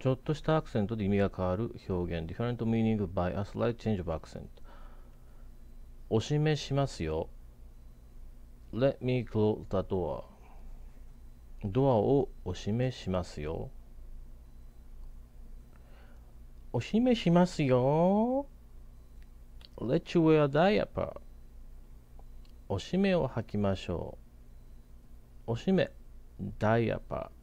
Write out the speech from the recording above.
ちょっとしたアクセントで意味が変わる表現 different meaning by a slight change of accent お示しますよ Let me close the door ドアをお示しますよお示しますよ Let you wear a diaper おしめを履きましょうおしめダイアパー